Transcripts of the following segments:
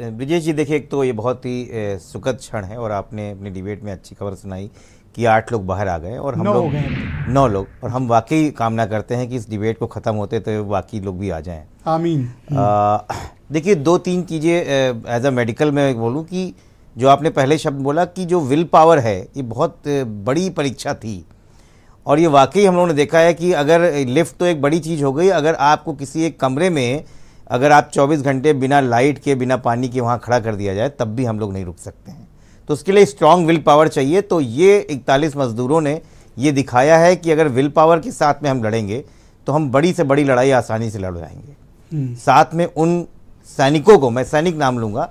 ब्रिजेश जी देखिए एक तो ये बहुत ही सुखद क्षण है और आपने अपने डिबेट में अच्छी खबर सुनाई कि आठ लोग बाहर आ गए और हम लोग नौ लोग और हम वाकई कामना करते हैं कि इस डिबेट को ख़त्म होते तो बाकी लोग भी आ जाएं आमीन देखिए दो तीन चीज़ें एज अ मेडिकल में बोलूँ कि जो आपने पहले शब्द बोला कि जो विल पावर है ये बहुत बड़ी परीक्षा थी और ये वाकई हम लोगों ने देखा है कि अगर लिफ्ट तो एक बड़ी चीज़ हो गई अगर आपको किसी एक कमरे में अगर आप 24 घंटे बिना लाइट के बिना पानी के वहाँ खड़ा कर दिया जाए तब भी हम लोग नहीं रुक सकते हैं तो उसके लिए स्ट्रांग विल पावर चाहिए तो ये इकतालीस मज़दूरों ने ये दिखाया है कि अगर विल पावर के साथ में हम लड़ेंगे तो हम बड़ी से बड़ी लड़ाई आसानी से लड़ जाएंगे हम्म। साथ में उन सैनिकों को मैं सैनिक नाम लूँगा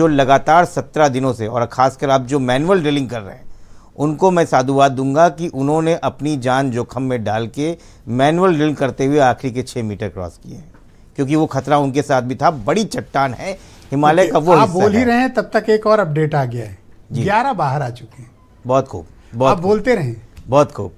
जो लगातार सत्रह दिनों से और ख़ासकर आप जो मैनुअल ड्रिलिंग कर रहे हैं उनको मैं साधुवाद दूंगा कि उन्होंने अपनी जान जोखम में डाल के मैनुअल ड्रिल करते हुए आखिरी के छः मीटर क्रॉस किए हैं क्योंकि वो खतरा उनके साथ भी था बड़ी चट्टान है हिमालय का वो आप बोल ही रहे हैं तब तक एक और अपडेट आ गया है ग्यारह बाहर आ चुके हैं बहुत खूब बहुत आप बोलते रहे बहुत खूब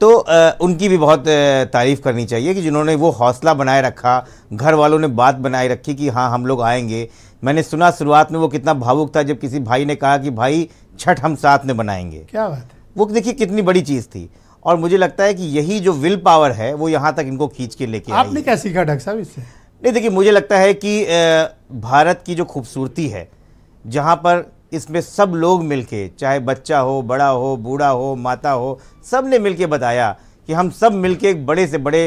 तो आ, उनकी भी बहुत तारीफ़ करनी चाहिए कि जिन्होंने वो हौसला बनाए रखा घर वालों ने बात बनाए रखी कि हाँ हम लोग आएंगे मैंने सुना शुरुआत में वो कितना भावुक था जब किसी भाई ने कहा कि भाई छठ हम साथ में बनाएंगे क्या बात है वो देखिए कितनी बड़ी चीज़ थी और मुझे लगता है कि यही जो विल पावर है वो यहाँ तक इनको खींच के लेके आपने क्या सीखा डॉक्टर साहब इससे नहीं देखिए मुझे लगता है कि भारत की जो खूबसूरती है जहाँ पर इसमें सब लोग मिलके चाहे बच्चा हो बड़ा हो बूढ़ा हो माता हो सब ने मिलके बताया कि हम सब मिलके एक बड़े से बड़े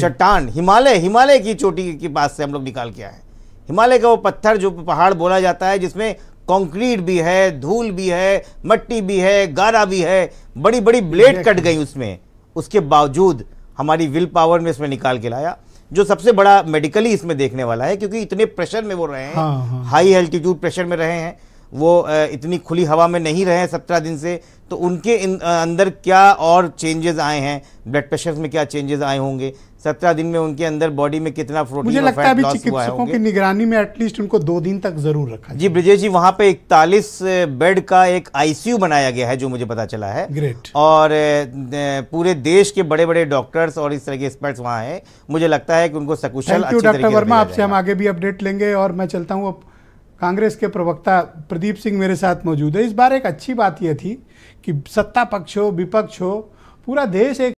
चट्टान हिमालय हिमालय की चोटी के पास से हम लोग निकाल के आए हिमालय का वो पत्थर जो पहाड़ बोला जाता है जिसमें कंक्रीट भी है धूल भी है मट्टी भी है गारा भी है बड़ी बड़ी ब्लेड कट गई उसमें उसके बावजूद हमारी विल पावर में इसमें निकाल के लाया जो सबसे बड़ा मेडिकली इसमें देखने वाला है क्योंकि इतने प्रेशर में वो रहे हैं हाँ, हाँ। हाई एल्टीट्यूड प्रेशर में रहे हैं वो इतनी खुली हवा में नहीं रहे सत्रह दिन से तो उनके अंदर क्या और चेंजेस आए हैं ब्लड प्रेशर में क्या चेंजेस आए होंगे सत्रह दिन में उनके अंदर बॉडी में कितना प्रोटीन मुझे लगता है चिकित्सकों की निगरानी में एटलीस्ट उनको दो दिन तक जरूर रखा जी ब्रिजेश जी वहां पे इकतालीस बेड का एक आईसीयू बनाया गया है जो मुझे पता चला है ग्रेट और पूरे देश के बड़े बड़े डॉक्टर्स और इस तरह के एक्सपर्ट वहाँ है मुझे लगता है कि उनको सकुशल डॉक्टर वर्मा आपसे हम आगे भी अपडेट लेंगे और मैं चलता हूँ कांग्रेस के प्रवक्ता प्रदीप सिंह मेरे साथ मौजूद है इस बार एक अच्छी बात यह थी कि सत्ता पक्ष हो विपक्ष हो पूरा देश एक